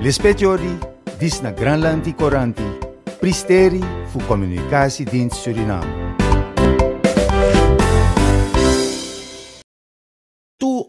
Le speciori, na Granland Coranti, pristeri fu communicatie din Suriname.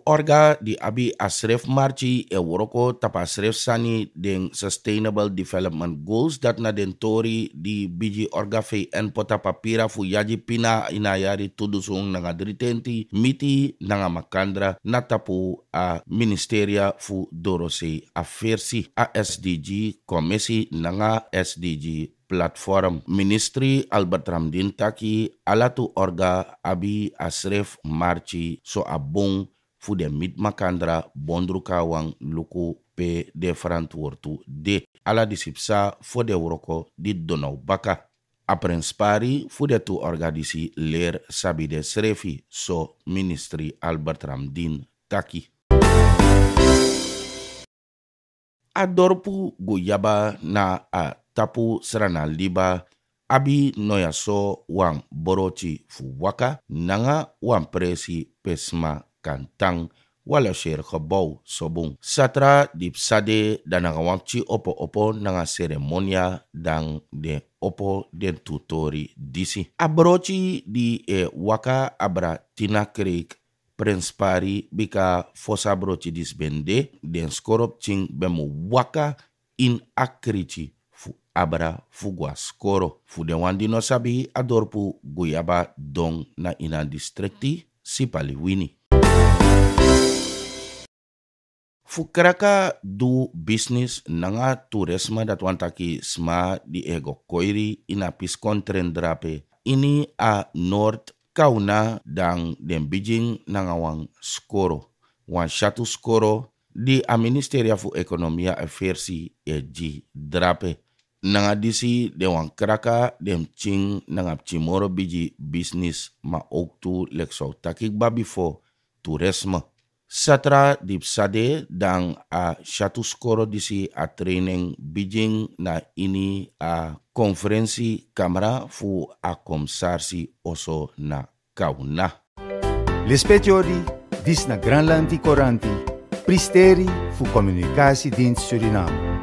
orga di abi asref marchi e woroko tapa asref sani den Sustainable Development Goals dat na den tori di biji orga en pota papira fu yaji pina ina tudusung nanga dritenti miti nanga makandra na tapu a Ministeria fu Dorose Afersi a SDG Komisi nanga SDG platform ministry Albert Ramdin taki alatu orga abi asref marchi so abung fu den mit makandra bondru kawan luku pe de farantwortu de ala disipsa fo de woroko di donau baka apren spari fu de tu organisi ler sabi de srefi so ministri albert ramdin taki a dorpu go yaba na a tapu srana liba abi noya so wan boroci fu waka nanga wan presi pesma kantang wala sher gebouw sobung. Satra di sade dan wamci opo opo nang seremonia dan de opo den tutori disi. Abroci di e waka abra tina krik Prince Pari bika fosa broci disbende den skorop ching bemu waka in akrici fu abra fugwa skoro. Fu de wandi no sabi adorpu guyaba dong na ina distrikti sipali wini. Fukraka du bisnis nanga turisma dat wantaki sma di ego koiri inapis kontren drape. Ini a North Kauna dang den Beijing nanga wang skoro. Wan shatu skoro di a Ministeria fu Ekonomia e Versi e G drape. Nanga disi de wan kraka dem ching nanga chimoro biji bisnis ma oktu leksau takik babi fo toerisme. Satra Psade dan a di si a training Beijing na ini a konferensi kamera fu a komsarsi oso na kauna. L'espetiori dis na Granlandi Koranti. pristeri fu komunikasi din Suriname.